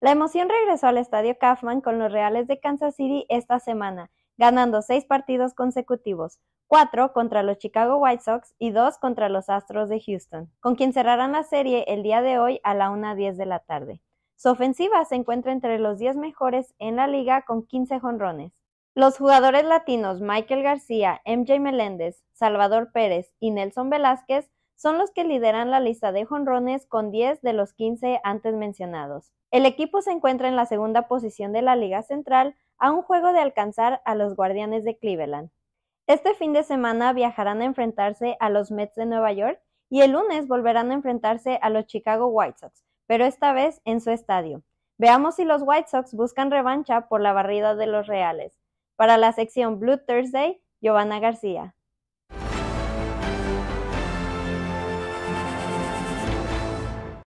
La emoción regresó al estadio Kaufman con los Reales de Kansas City esta semana, ganando seis partidos consecutivos, cuatro contra los Chicago White Sox y dos contra los Astros de Houston, con quien cerrarán la serie el día de hoy a la 1.10 de la tarde. Su ofensiva se encuentra entre los 10 mejores en la liga con 15 jonrones. Los jugadores latinos Michael García, MJ Meléndez, Salvador Pérez y Nelson Velázquez son los que lideran la lista de jonrones con 10 de los 15 antes mencionados. El equipo se encuentra en la segunda posición de la Liga Central a un juego de alcanzar a los Guardianes de Cleveland. Este fin de semana viajarán a enfrentarse a los Mets de Nueva York y el lunes volverán a enfrentarse a los Chicago White Sox, pero esta vez en su estadio. Veamos si los White Sox buscan revancha por la barrida de los Reales. Para la sección Blue Thursday, Giovanna García.